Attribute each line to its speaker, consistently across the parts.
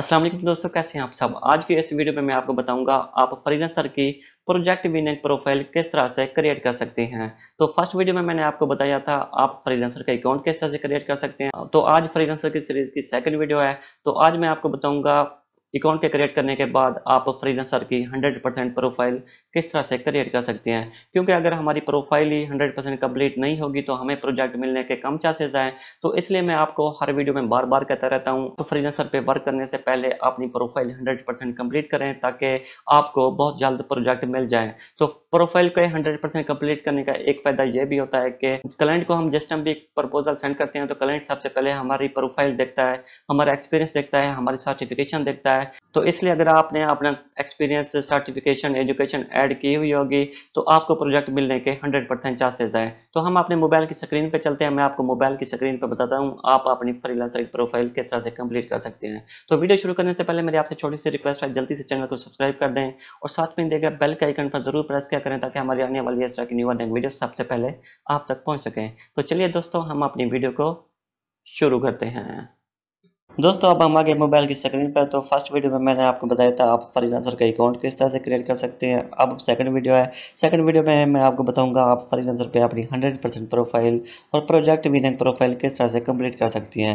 Speaker 1: अस्सलाम वालेकुम दोस्तों कैसे हैं आप सब आज की इस वीडियो में मैं आपको बताऊंगा आप फरीना की प्रोजेक्ट विनिंग प्रोफाइल किस तरह से क्रिएट कर सकते हैं तो फर्स्ट वीडियो में मैंने आपको बताया था आप फ्रीलांसर का अकाउंट किस तरह से क्रिएट कर सकते हैं तो आज फ्रीलांसर की सीरीज की सेकंड वीडियो है तो आज मैं आपको बताऊंगा अकाउंट के क्रिएट करने के बाद आप फ्रीलेंसर की 100 परसेंट प्रोफाइल किस तरह से क्रिएट कर सकते हैं क्योंकि अगर हमारी प्रोफाइल ही 100 परसेंट कम्प्लीट नहीं होगी तो हमें प्रोजेक्ट मिलने के कम चांसेस हैं तो इसलिए मैं आपको हर वीडियो में बार बार कहता रहता हूँ तो फ्रीलेंसर पे वर्क करने से पहले अपनी प्रोफाइल हंड्रेड परसेंट कम्प्लीट करें ताकि आपको बहुत जल्द प्रोजेक्ट मिल जाए तो प्रोफाइल को हंड्रेड परसेंट कम्प्लीट करने का एक फायदा यह भी होता है कि क्लाइंट को हम जिस टाइम भी प्रपोजल सेंड करते हैं तो क्लाइंट सबसे पहले हमारी प्रोफाइल देखता है हमारा एक्सपीरियंस देखता है हमारी सर्टिफिकेशन देखता है है तो इसलिए अगर आपने अपना एक्सपीरियंस सर्टिफिकेशन एजुकेशन ऐड की हुई होगी तो आपको प्रोजेक्ट मिलने के 100 परसेंट चांसेज हैं तो हम अपने मोबाइल की स्क्रीन पर चलते हैं मैं आपको मोबाइल की स्क्रीन पर बताता हूँ आप अपनी फ्रीलांसर प्रोफाइल किस तरह से कंप्लीट कर सकते हैं तो वीडियो शुरू करने से पहले मेरी आपसे छोटी सी रिक्वेस्ट है जल्दी से चैनल को सब्सक्राइब कर दें और साथ में देगा बेल के आइकन पर जरूर प्रेस क्या करें ताकि हमारी आने वाली इस तरह की न्यू वीडियो सबसे पहले आप तक पहुँच सकें तो चलिए दोस्तों हम अपनी वीडियो को शुरू करते हैं दोस्तों अब हम आगे मोबाइल की स्क्रीन पर तो फर्स्ट वीडियो में मैंने आपको बताया था आप फ्रीलांसर का अकाउंट किस तरह से क्रिएट कर सकते हैं अब सेकंड वीडियो है सेकंड वीडियो में मैं आपको बताऊंगा आप फ्रीलांसर पे अपनी 100 परसेंट प्रोफाइल और प्रोजेक्ट विनिंग प्रोफाइल किस तरह से कंप्लीट कर सकती हैं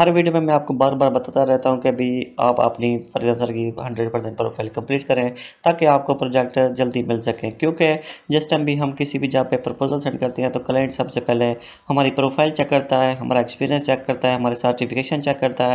Speaker 1: हर वीडियो में मैं आपको बार बार बताता रहता हूँ कि अभी आप अपनी फ्रीलांसर की हंड्रेड प्रोफाइल कंप्लीट करें ताकि आपको प्रोजेक्ट जल्दी मिल सकें क्योंकि जिस टाइम भी हम किसी भी जॉब पर प्रपोजल सेंड करते हैं तो क्लाइंट सबसे पहले हमारी प्रोफाइल चेक करता है हमारा एक्सपीरियंस चेक करता है हमारे सर्टिफिकेशन चेक करता है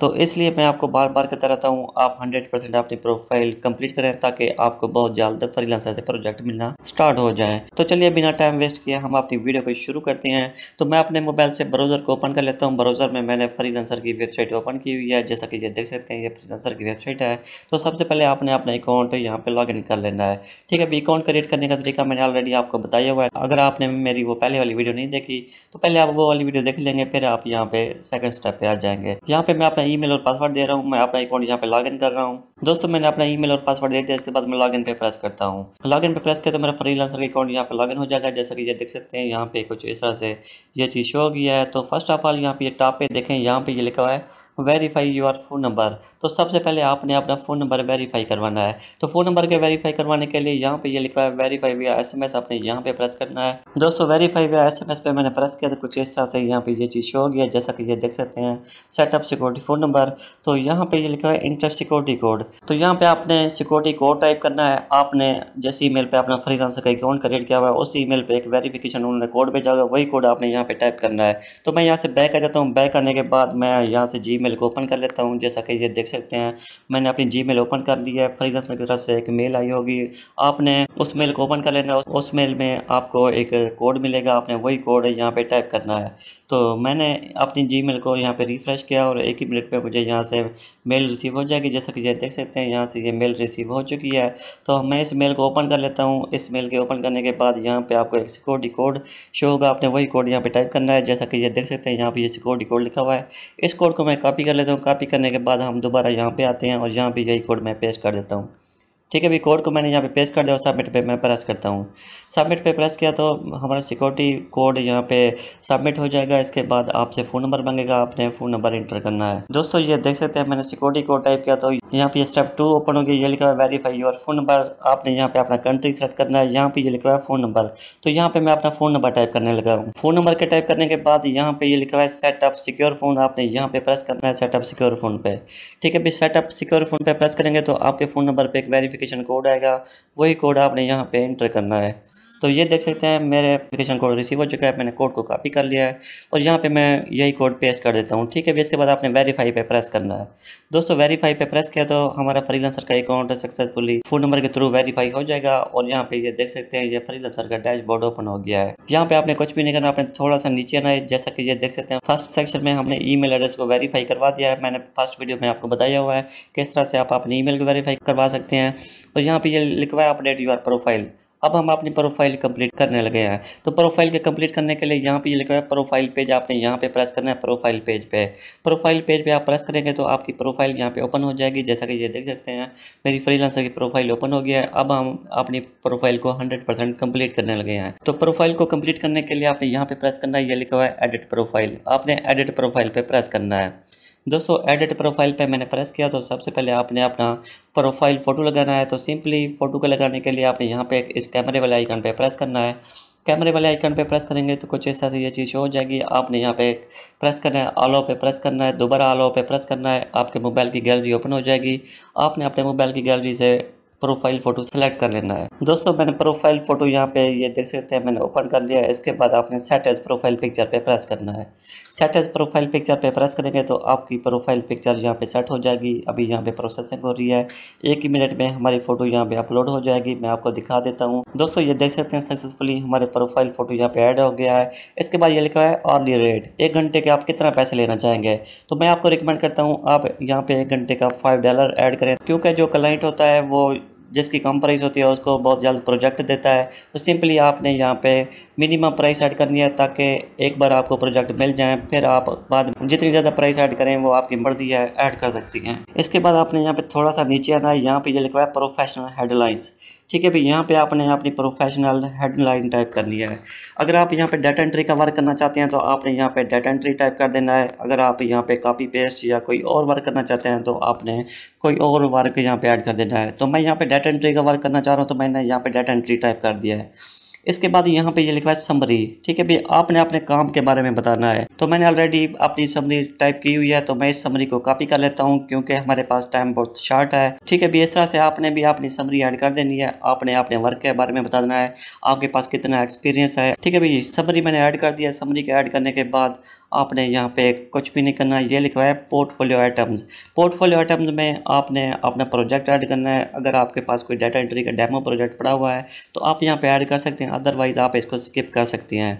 Speaker 1: तो इसलिए मैं आपको बार बार कहता रहता हूँ आप 100 परसेंट अपनी प्रोफाइल कंप्लीट करें ताकि आपको बहुत जल्द फ्रीलांस ऐसे प्रोजेक्ट मिलना स्टार्ट हो जाए तो चलिए बिना टाइम वेस्ट किए हम अपनी वीडियो को शुरू करते हैं तो मैं अपने मोबाइल से ब्राउज़र को ओपन कर लेता हूँ ब्राउज़र में मैंने फ्रीलांसर की वेबसाइट ओपन की हुई है जैसा कि ये देख सकते हैं ये फ्रीलांसर की वेबसाइट है तो सबसे पहले आपने अपना अकाउंट यहाँ पर लॉग कर लेना है ठीक है अभी अकाउंट क्रिएट करने का तरीका मैंने ऑलरेडी आपको बताया हुआ है अगर आपने मेरी वो पहले वाली वीडियो नहीं देखी तो पहले आप वो वाली वीडियो देख लेंगे फिर आप यहाँ पे सेकंड स्टेप पर आ जाएंगे यहाँ पर मैं अपना ईमेल और पासवर्ड दे रहा हूँ मैं अपना अकाउंट यहाँ पे लॉगिन कर रहा हूँ दोस्तों मैंने अपना ईमेल और पासवर्ड दे दिया इसके बाद मैं लॉगिन पे प्रेस करता हूँ लॉगिन पे प्रेस किया तो मेरा फ्रीलांसर अकाउंट यहाँ पे लॉगिन हो जाएगा जैसा कि ये देख सकते हैं यहाँ पे कुछ इस तरह से ये चीज़ शो हो गया है तो फर्स्ट ऑफ ऑल यहाँ पे ये टॉप पे देखें यहाँ पे ये लिखा हुआ है वेरीफाई योर फ़ोन नंबर तो सबसे पहले आपने अपना फ़ोन नंबर वेरीफाई करवाना है तो फ़ोन नंबर के वेरीफाई करवाने के लिए यहाँ पे ये लिखा है verify via S M S आपने यहाँ पे प्रेस करना है दोस्तों verify via S M S पे मैंने प्रेस किया तो कुछ इस तरह से यहाँ पे ये चीज़ शो हो गया जैसा कि ये देख सकते हैं सेटअप सिक्योरिटी फ़ोन नंबर तो यहाँ पे ये लिखा है इंटर सिक्योरिटी कोड तो यहाँ पे आपने सिक्योरिटी कोड टाइप करना है आपने जैसे ईमेल पे फ्री फ्रीलांसर का अकाउंट क्रिएट किया हुआ है उस ईमेल पे एक वेरिफिकेशन उन्होंने कोड भेजा होगा वही कोड आपने यहाँ पे टाइप करना है तो मैं यहाँ से बैक आ जाता हूँ बैक आने के बाद मैं यहाँ से जी को ओपन कर लेता हूँ जैसा कि ये देख सकते हैं मैंने अपनी जी ओपन कर दी है फ्रीलांसर की तरफ से एक मेल आई होगी आपने उस मेल को ओपन कर लेना है उस मेल में आपको एक कोड मिलेगा आपने वही कोड यहाँ पर टाइप करना है तो मैंने अपनी जी को यहाँ पर रिफ्रेश किया और एक ही मिनट पर मुझे यहाँ से मेल रिसीव हो जाएगी जैसा कि ये देख सकते हैं यहाँ से ये मेल रिसीव हो चुकी है तो मैं इस मेल को ओपन कर लेता हूँ इस मेल के ओपन करने के बाद यहाँ पे आपको एक सिक्योरिटी कोड शो होगा आपने वही कोड यहाँ पे टाइप करना है जैसा कि ये देख सकते हैं यहाँ पे ये सिक्योरिटी कोड लिखा हुआ है इस कोड को मैं कॉपी कर लेता हूँ कॉपी करने के बाद हम दोबारा यहाँ पर आते हैं और यहाँ पर यही कोड मैं पेश कर देता हूँ ठीक है अभी कोड को मैंने यहाँ पे पेश कर दिया और सबमिट पे मैं प्रेस करता हूँ सबमिट पे प्रेस किया तो हमारा सिक्योरिटी कोड यहाँ पे सबमिट हो जाएगा इसके बाद आपसे फ़ोन नंबर मांगेगा आपने फ़ोन नंबर इंटर करना है दोस्तों ये देख सकते हैं मैंने सिक्योरिटी कोड टाइप किया तो यहाँ पे स्टेप टू ओपन होगी ये लिखा है वेरीफाई योर फ़ोन नंबर आपने यहाँ पे अपना कंट्री सेलेक्ट करना है यहाँ पे ये लिखा हुआ है फ़ोन नंबर तो यहाँ पे मैं अपना फ़ोन नंबर टाइप करने लगा हूँ फ़ोन नंबर के टाइप करने के बाद यहाँ पे ये लिखा है सेटअप सिक्योर फ़ोन आपने यहाँ पे प्रेस करना है सेटअप सिक्योर फ़ोन पे ठीक है भाई सेटअप सिक्योर फ़ोन पे प्रेस करेंगे तो आपके फ़ोन नंबर पर एक वेरीफिकेशन कोड आएगा वही कोड आपने यहाँ पर इंटर करना है तो ये देख सकते हैं मेरे एप्लीकेशन कोड रिसीव हो चुका है मैंने कोड को कॉपी कर लिया है और यहाँ पे मैं यही कोड पेस्ट कर देता हूँ ठीक है इसके बाद आपने वेरीफाई पे प्रेस करना है दोस्तों वेरीफाई पे प्रेस किया तो हमारा फ्रीलांसर का अकाउंट सक्सेसफुली फोन नंबर के थ्रू वेरीफाई हो जाएगा और यहाँ पे ये देख सकते हैं ये फ्रीलांसर का डैशबोर्ड ओपन हो गया है यहाँ पे आपने कुछ भी नहीं करना आपने थोड़ा सा नीचे आना है जैसा कि ये देख सकते हैं फर्स्ट सेक्शन में हमने ई एड्रेस को वेरीफाई करवा दिया है मैंने फर्स्ट वीडियो में आपको बताया हुआ है किस तरह से आप अपने ई को वेरीफाई करवा सकते हैं और यहाँ पे ये लिखवा है अपडेट यूर प्रोफाइल अब हम अपनी प्रोफाइल कंप्लीट करने लगे हैं तो प्रोफाइल के कंप्लीट करने के लिए यहाँ पे ये लिखा है प्रोफाइल पेज आपने यहाँ पे प्रेस करना है प्रोफाइल पेज पे प्रोफाइल पेज पे आप प्रेस करेंगे तो आपकी प्रोफाइल यहाँ पे ओपन हो जाएगी जैसा कि ये देख सकते हैं मेरी फ्रीलांसर की प्रोफाइल ओपन हो गया है अब हम अपनी प्रोफाइल को हंड्रेड कंप्लीट करने लगे हैं तो प्रोफाइल को कंप्लीट करने के लिए आपने यहाँ पे प्रेस करना है ये लिखा हुआ है एडिट प्रोफाइल आपने एडिट प्रोफाइल पर प्रेस करना है दोस्तों एडिट प्रोफाइल पे मैंने प्रेस किया तो सबसे पहले आपने अपना प्रोफाइल फ़ोटो लगाना है तो सिंपली फ़ोटो को लगाने के लिए आपने यहाँ पे एक इस कैमरे वाले आइकन पे प्रेस करना है कैमरे वाले आइकन पे प्रेस करेंगे तो कुछ इस तरह से ये चीज़ हो जाएगी आपने यहाँ पे प्रेस करना है आलो पे प्रेस करना है दोबारा आलो पे प्रेस करना है आपके मोबाइल की गैलरी ओपन हो जाएगी आपने अपने मोबाइल की गैलरी से प्रोफाइल फ़ोटो सेलेक्ट कर लेना है दोस्तों मैंने प्रोफाइल फ़ोटो यहाँ पे ये देख सकते हैं मैंने ओपन कर लिया है इसके बाद आपने सेट एज प्रोफाइल पिक्चर पे प्रेस करना है सेट एज प्रोफाइल पिक्चर पे प्रेस करेंगे तो आपकी प्रोफाइल पिक्चर यहाँ पे सेट हो जाएगी अभी यहाँ पे प्रोसेसिंग हो रही है एक ही मिनट में हमारी फ़ोटो यहाँ पे अपलोड हो जाएगी मैं आपको दिखा देता हूँ दोस्तों ये देख सकते हैं सक्सेसफुली हमारे प्रोफाइल फ़ोटो यहाँ पर ऐड हो गया है इसके बाद ये लिखा है ऑर्ली रेट एक घंटे के आप कितना पैसे लेना चाहेंगे तो मैं आपको रिकमेंड करता हूँ आप यहाँ पर एक घंटे का फाइव डॉलर एड करें क्योंकि जो क्लाइंट होता है वो जिसकी कम प्राइस होती है उसको बहुत जल्द प्रोजेक्ट देता है तो सिंपली आपने यहाँ पे मिनिमम प्राइस ऐड करनी है ताकि एक बार आपको प्रोजेक्ट मिल जाए फिर आप बाद में जितनी ज़्यादा प्राइस ऐड करें वो आपकी मर्जी है ऐड कर सकती हैं इसके बाद आपने यहाँ पे थोड़ा सा नीचे आना है यहाँ पे ये लिखवा है प्रोफेशनल हेडलाइंस ठीक है भाई यहाँ पे आपने अपनी प्रोफेशनल हेडलाइन टाइप करनी है अगर आप यहाँ पे डाटा एंट्री का वर्क करना चाहते हैं तो आपने यहाँ पे डाटा एंट्री टाइप कर देना है अगर आप यहाँ पे कॉपी पेस्ट या कोई और वर्क करना चाहते हैं तो आपने कोई और वर्क यहाँ पे ऐड कर देना है तो मैं यहाँ पे डाटा एंट्री का वर्क करना चाह रहा हूँ तो मैंने यहाँ पे डाटा एंट्री टाइप कर दिया है इसके बाद यहाँ पे ये लिखा है समरी ठीक है भाई आपने अपने काम के बारे में बताना है तो मैंने ऑलरेडी अपनी समरी टाइप की हुई है तो मैं इस समरी को कॉपी कर लेता हूँ क्योंकि हमारे पास टाइम बहुत शार्ट है ठीक है भैया इस तरह से आपने भी अपनी समरी ऐड कर देनी है आपने अपने वर्क के बारे में बता देना है आपके पास कितना एक्सपीरियंस है ठीक है भाई समरी मैंने ऐड कर दिया समरी के ऐड करने के बाद आपने यहाँ पे कुछ भी नहीं करना ये लिखा है पोर्टफोलियो आइटम्स पोर्टफोलियो आइटम्स में आपने अपना प्रोजेक्ट ऐड करना है अगर आपके पास कोई डाटा एंट्री का डेमो प्रोजेक्ट पड़ा हुआ है तो आप यहाँ पर ऐड कर सकते हैं हैं अदरवाइज़ आप इसको स्किप कर सकते हैं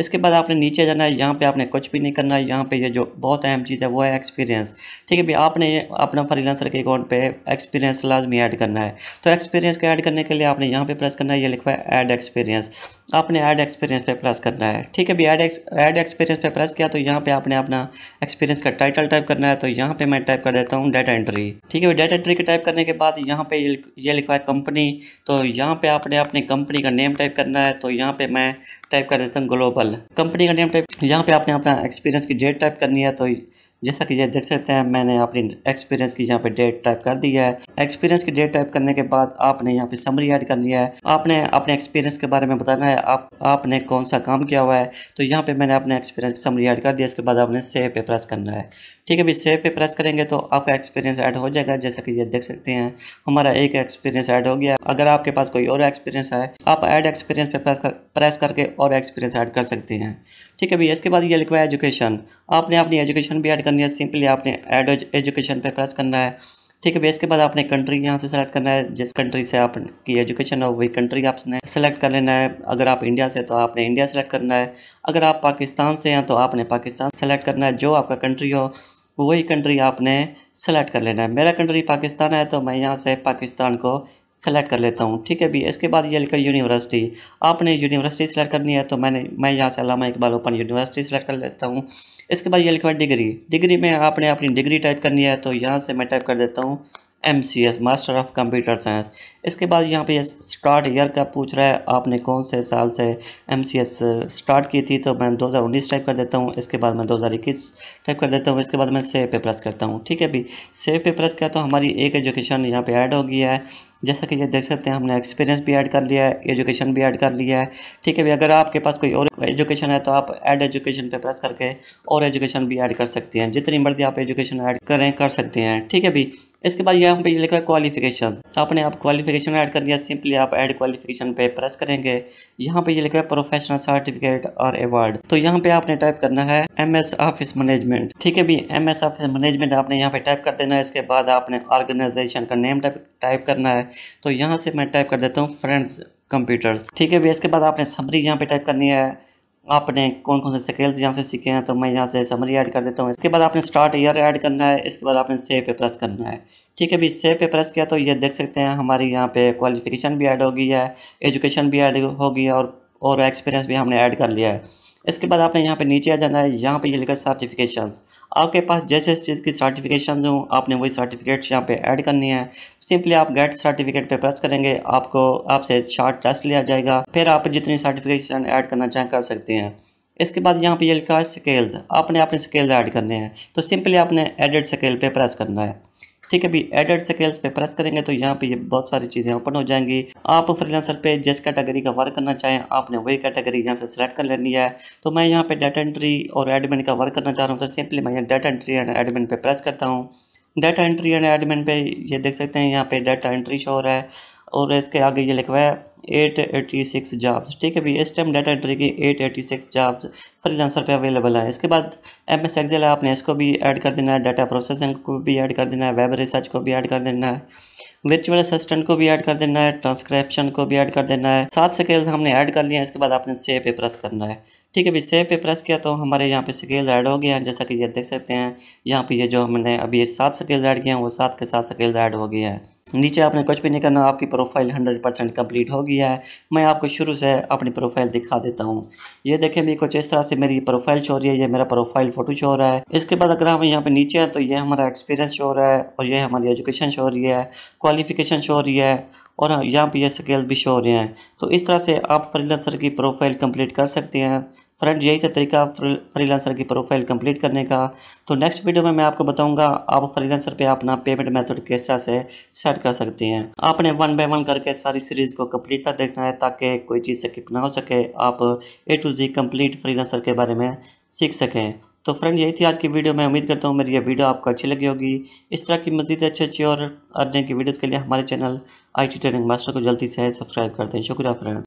Speaker 1: इसके बाद आपने नीचे जाना है यहाँ पे आपने कुछ भी नहीं करना है यहाँ पे ये जो बहुत अहम चीज़ है वो है एक्सपीरियंस ठीक है भाई आपने अपना फ्रीलांसर के अकाउंट पे एक्सपीरियंस लाजमी ऐड करना है तो एक्सपीरियंस का ऐड करने के लिए आपने यहाँ पे प्रेस करना है ये लिखवा है ऐड एक्सपीरियंस आपने ऐड एक्सपीरियंस पर प्रेस करना है ठीक है भाई ऐड एक्सपीरियंस पर प्रेस किया तो यहाँ पे आपने अपना एक्सपीरियंस का टाइटल टाइप करना है तो यहाँ पर मैं टाइप कर देता हूँ डेटा एंट्री ठीक है भाई डेटा एंट्री के टाइप करने के बाद यहाँ पे ये लिखवा है कंपनी तो यहाँ पर आपने अपनी कंपनी का नेम टाइप करना है तो यहाँ पर मैं टाइप कर देता हूँ ग्लोबल कंपनी का नेम टाइप यहाँ पे आपने अपना एक्सपीरियंस की डेट टाइप करनी है तो जैसा कि ये देख सकते हैं मैंने अपनी एक्सपीरियंस की यहाँ पे डेट टाइप कर दी है एक्सपीरियंस की डेट टाइप करने के बाद आपने यहाँ पे समरी ऐड कर लिया है आपने अपने एक्सपीरियंस के बारे में बताना है आप आपने कौन सा काम किया हुआ है तो यहाँ पे मैंने अपने एक्सपीरियंस की समरी ऐड कर दिया इसके बाद आपने सेव पे प्रेस करना है ठीक है भाई सेव पे प्रेस करेंगे तो आपका एक्सपीरियंस ऐड हो जाएगा जैसा कि ये देख सकते हैं हमारा एक एक्सपीरियंस ऐड हो गया अगर आपके पास कोई और एक्सपीरियंस है आप ऐड एक्सपीरियंस पे प्रेस कर प्रेस करके और एक्सपीरियंस ऐड कर सकते हैं ठीक है भैया इसके बाद ये लिखवा है एजुकेशन आपने अपनी एजुकेशन भी ऐड करनी है सिंपली आपने एड एजुकेशन पे प्रेस करना है ठीक है भैया इसके बाद आपने कंट्री यहाँ से सेलेक्ट करना है जिस कंट्री से आपकी एजुकेशन हो वही कंट्री आपने सेलेक्ट कर लेना है अगर आप इंडिया से तो आपने इंडिया सेलेक्ट करना है अगर आप पाकिस्तान से हैं तो आपने पाकिस्तान सेलेक्ट करना है जो आपका कंट्री हो वही कंट्री आपने सेलेक्ट कर लेना है मेरा कंट्री पाकिस्तान है तो मैं यहाँ से पाकिस्तान को सेलेक्ट कर लेता हूँ ठीक है भी इसके बाद ये लिखा यूनिवर्सिटी आपने यूनिवर्सिटी सेलेक्ट करनी है तो मैंने मैं यहाँ से Allama Iqbal open university select कर लेता हूँ इसके बाद ये लिखा है डिग्री डिग्री में आपने अपनी डिग्री टाइप करनी है तो यहाँ से मैं टाइप कर देता हूँ M C S master of computer science इसके बाद यहाँ पे स्टार्ट ईयर का पूछ रहा है आपने कौन से साल से एम सी एस स्टार्ट की थी तो मैं दो हज़ार उन्नीस टाइप कर देता हूँ इसके बाद मैं दो हज़ार इक्कीस टाइप कर देता हूँ इसके बाद मैं सेव पे करता हूँ ठीक है अभी सेव पे प्लस का तो हमारी एक एजुकेशन यहाँ पर ऐड हो गया है जैसा कि ये देख सकते हैं हमने एक्सपीरियंस भी ऐड कर लिया है एजुकेशन भी ऐड कर लिया है ठीक है भी अगर आपके पास कोई और एजुकेशन है तो आप ऐड एजुकेशन पे प्रेस करके और एजुकेशन भी ऐड कर सकते हैं जितनी मर्जी आप एजुकेशन ऐड करें कर सकते हैं ठीक है भी इसके बाद यहाँ पे लिखा है क्वालिफिकेशन तो आपने आप क्वालिफिकेशन ऐड कर दिया सिंपली आप ऐड क्वालिफिकेशन पे प्रेस करेंगे यहाँ पे ये लिखा है प्रोफेशनल सर्टिफिकेट और अवार्ड तो यहाँ पे आपने टाइप करना है एम एस ऑफिस मैनेजमेंट ठीक है भी एम एस ऑफिस मैनेजमेंट आपने यहाँ पे टाइप कर देना है इसके बाद आपने ऑर्गेनाइजेशन का नेम टाइप करना है तो यहाँ से मैं टाइप कर देता हूँ फ्रेंड्स कंप्यूटर ठीक है भैया इसके बाद आपने समरी यहाँ पे टाइप करनी है आपने कौन कौन से स्केल्स यहाँ से सीखे हैं तो मैं यहाँ से समरी ऐड कर देता हूँ इसके बाद आपने स्टार्ट ईयर ऐड करना है इसके बाद आपने सेव पे प्रेस करना है ठीक है भाई सेव पे प्रेस किया तो ये देख सकते हैं हमारी यहाँ पे क्वालिफिकेशन भी ऐड हो गई है एजुकेशन भी ऐड हो गई है और और एक्सपीरियंस भी हमने ऐड कर लिया है इसके बाद आपने यहाँ पे नीचे आ जाना है यहाँ पे ये लिखा सर्टिफिकेशन आपके पास जैसे जिस चीज़ की सर्टिफिकेशन हो आपने वही सर्टिफिकेट्स यहाँ पे ऐड करनी है सिंपली आप गेट सर्टिफिकेट पे प्रेस करेंगे आपको आपसे शार्ट टेस्ट लिया जाएगा फिर आप जितनी सर्टिफिकेशन ऐड करना चाहें कर सकते हैं इसके बाद यहाँ पर ये लिखा है स्केल्स आपने अपने स्केल्स ऐड करने हैं तो सिंपली आपने एडिड स्केल पर प्रेस करना है ठीक है अभी एडेड स्केल्स पे प्रेस करेंगे तो यहाँ पे ये बहुत सारी चीज़ें ओपन हो जाएंगी आप फ्रीलांसर पे जिस कैटेगरी का वर्क करना चाहें आपने वही कैटेगरी यहाँ से सिलेक्ट कर लेनी है तो मैं यहाँ पे डाटा एंट्री और एडमिन का वर्क करना चाह रहा हूँ तो सिंपली मैं यहाँ डाटा एंट्री एंड एडमिन पर प्रेस करता हूँ डाटा एंट्री एंड एडमिन पर ये देख सकते हैं यहाँ पे डाटा एंट्री शोर है और इसके आगे ये लिखवाया एट एटी सिक्स जॉब्स ठीक है भी इस टाइम डाटा एंट्री की eight eighty six jobs Freelancer पर अवेलेबल है इसके बाद एम एस एक्सेल है आपने इसको भी ऐड कर देना है डाटा प्रोसेसिंग को भी ऐड कर देना है वेब रिसर्च को भी ऐड कर देना है वर्चुअल असिस्टेंट को भी ऐड कर देना है ट्रांसक्रिप्शन को भी ऐड कर देना है सात स्केल्स हमने ऐड कर लिया इसके बाद आपने सेव पे प्रेस करना है ठीक है भाई सेव पे प्रेस किया तो हमारे यहाँ पे स्केल्स ऐड हो गए हैं जैसा कि ये देख सकते हैं यहाँ पे ये जो हमने अभी सात स्केल्स ऐड किए हैं वो सात के सात स्केल्स ऐड हो गए हैं नीचे आपने कुछ भी नहीं करना आपकी प्रोफाइल 100 परसेंट कम्प्लीट हो गया है मैं आपको शुरू से अपनी प्रोफाइल दिखा देता हूँ ये देखें भी कुछ इस तरह से मेरी प्रोफाइल शो रही है ये मेरा प्रोफाइल फ़ोटो शो हो रहा है इसके बाद अगर हम यहाँ पे नीचे हैं तो ये हमारा एक्सपीरियंस शो हो रहा है और ये हमारी एजुकेशन शो हो रही है क्वालिफिकेशन शो रही है और यहाँ पर ये स्केल भी शो हो रहे हैं तो इस तरह से आप फ्रीलांसर की प्रोफाइल कंप्लीट कर सकते हैं फ्रेंड यही था तरीका फ्रीलांसर की प्रोफाइल कंप्लीट करने का तो नेक्स्ट वीडियो में मैं आपको बताऊंगा आप फ्रीलांसर पे अपना पेमेंट मेथड किस तरह से सेट कर सकती हैं आपने वन बाय वन करके सारी सीरीज़ को कम्प्लीट तक देखना है ताकि कोई चीज़ स्किप ना हो सके आप A to Z complete Freelancer के बारे में सीख सकें तो फ्रेंड यही थी आज की वीडियो मैं उम्मीद करता हूँ मेरी ये वीडियो आपको अच्छी लगी होगी इस तरह की मजीद अच्छी अच्छी और अर्निंग की वीडियोज़ के लिए हमारे channel I T training master को जल्दी से सब्सक्राइब कर दें शुक्रिया फ्रेंड्स